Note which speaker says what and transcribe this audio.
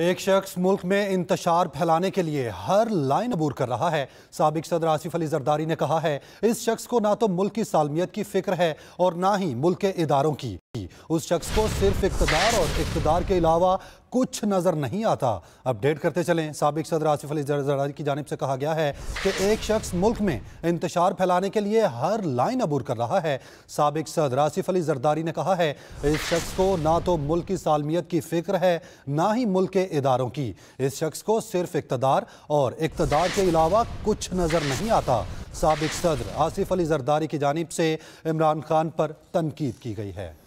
Speaker 1: एक शख्स मुल्क में इंतशार फैलाने के लिए हर लाइन अबूर कर रहा है सबक सदर आसिफ अली जरदारी ने कहा है इस शख्स को ना तो मुल्क की सालमियत की फिक्र है और ना ही मुल्क के इदारों की उस शख्स को सिर्फ इकतदार और इकतदार के अलावा कुछ नज़र नहीं आता अपडेट करते चलें सबक सदर आसिफ अली जरदारी की जानब से कहा गया है कि एक शख्स मुल्क में इंतशार फैलाने के लिए हर लाइन अबूर कर रहा है सबक सदर आसिफ अली जरदारी ने कहा है इस शख्स को ना तो मुल्क की सालमियत की फिक्र है ना ही मुल्क के इदारों की इस शख्स को सिर्फ इकतदार और इकतदार के अलावा कुछ नज़र नहीं आता सबक सदर आसिफ अली जरदारी की जानब से इमरान खान पर तनकीद की गई है